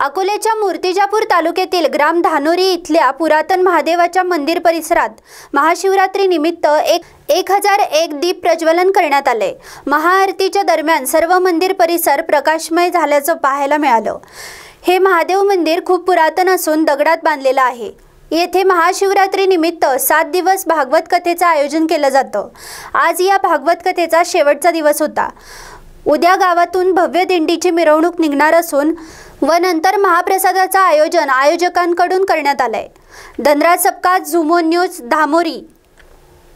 अकोल्याच्या मूर्तिजापूर तालुक्यातील ग्राम धानोरी इथल्या पुरातन महादेवाच्या मंदिर परिसरात महाशिवरात्रीनिमित्त एक एक हजार एक दीप प्रज्वलन करण्यात आले महाआरतीच्या दरम्यान सर्व मंदिर परिसर प्रकाशमय झाल्याचं पाहायला मिळालं हे महादेव मंदिर खूप पुरातन असून दगडात बांधलेलं आहे येथे महाशिवरात्री निमित्त सात दिवस भागवत कथेचं आयोजन केलं जातं आज या भागवत कथेचा शेवटचा दिवस होता उद्या गावातून भव्य दिंडीची मिरवणूक निघणार असून व नंतर महाप्रसादाचं आयोजन आयोजकांकडून करण्यात आलंय धनराज सपकात झुमो न्यूज धामोरी